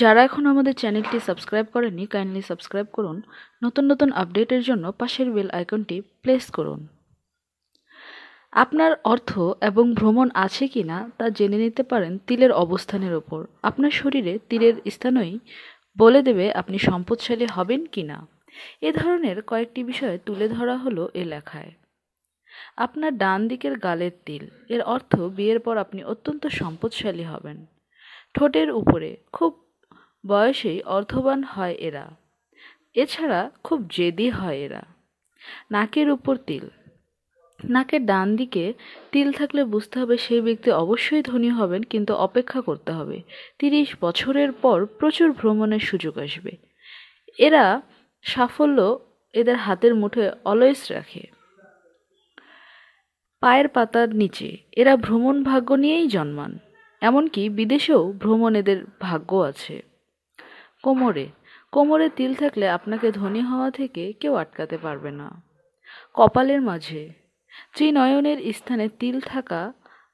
যারা এখন আমাদের চ্যানেলটি সাবস্ক্রাইব করেনি কাইন্ডলি সাবস্ক্রাইব করুন নতুন নতুন আপডেটের জন্য পাশের বেল আইকনটি প্লেস করুন আপনার অর্থ এবং ভ্রমণ আছে কি না তা জেনে নিতে পারেন তিলের অবস্থানের ওপর আপনার শরীরে তিলের স্থানই বলে দেবে আপনি সম্পদশালী হবেন কি না এ ধরনের কয়েকটি বিষয় তুলে ধরা হলো এ লেখায় আপনার ডান দিকের গালের তিল এর অর্থ বিয়ের পর আপনি অত্যন্ত সম্পদশালী হবেন ঠোঁটের উপরে খুব বয়সেই অর্থবান হয় এরা এছাড়া খুব জেদি হয় এরা নাকের উপর তিল নাকের ডান দিকে তিল থাকলে বুঝতে হবে সেই ব্যক্তি অবশ্যই ধনী হবেন কিন্তু অপেক্ষা করতে হবে তিরিশ বছরের পর প্রচুর ভ্রমণের সুযোগ আসবে এরা সাফল্য এদের হাতের মুঠে অলয়েস রাখে পায়ের পাতার নিচে এরা ভ্রমণ ভাগ্য নিয়েই জন্মান এমনকি বিদেশেও ভ্রমণ এদের ভাগ্য আছে কোমরে কোমরে তিল থাকলে আপনাকে ধনী হওয়া থেকে কেউ আটকাতে পারবে না কপালের মাঝে ত্রিনয়নের স্থানে তিল থাকা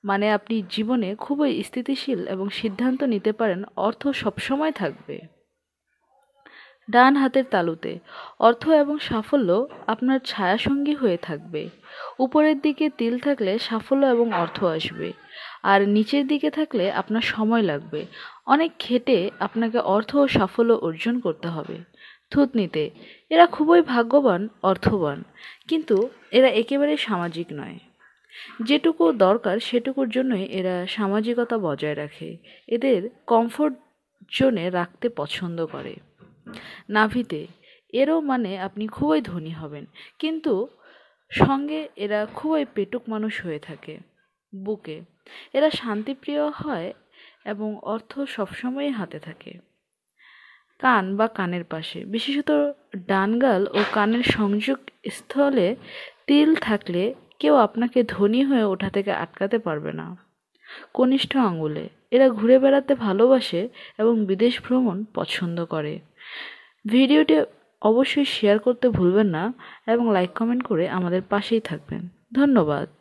মানে আপনি জীবনে খুবই স্থিতিশীল এবং সিদ্ধান্ত নিতে পারেন অর্থ সবসময় থাকবে ডান হাতের তালুতে অর্থ এবং সাফল্য আপনার ছায়াসঙ্গী হয়ে থাকবে উপরের দিকে তিল থাকলে সাফল্য এবং অর্থ আসবে আর নিচের দিকে থাকলে আপনার সময় লাগবে অনেক খেটে আপনাকে অর্থ ও সাফল্য অর্জন করতে হবে থুতনিতে এরা খুবই ভাগ্যবান অর্থবান কিন্তু এরা একেবারে সামাজিক নয় যেটুকু দরকার সেটুকুর জন্যই এরা সামাজিকতা বজায় রাখে এদের কমফোর্ট জোনে রাখতে পছন্দ করে নাভিতে এরও মানে আপনি খুবই ধনী হবেন কিন্তু সঙ্গে এরা খুবই পেটুক মানুষ হয়ে থাকে বুকে এরা শান্তিপ্রিয় হয় এবং অর্থ সবসময় হাতে থাকে কান বা কানের পাশে বিশেষত ডানগাল ও কানের সংযোগ স্থলে তিল থাকলে কেউ আপনাকে ধনী হয়ে ওঠা থেকে আটকাতে পারবে না কনিষ্ঠ আঙুলে এরা ঘুরে বেড়াতে ভালোবাসে এবং বিদেশ ভ্রমণ পছন্দ করে ভিডিওটি অবশ্যই শেয়ার করতে ভুলবেন না এবং লাইক কমেন্ট করে আমাদের পাশেই থাকবেন ধন্যবাদ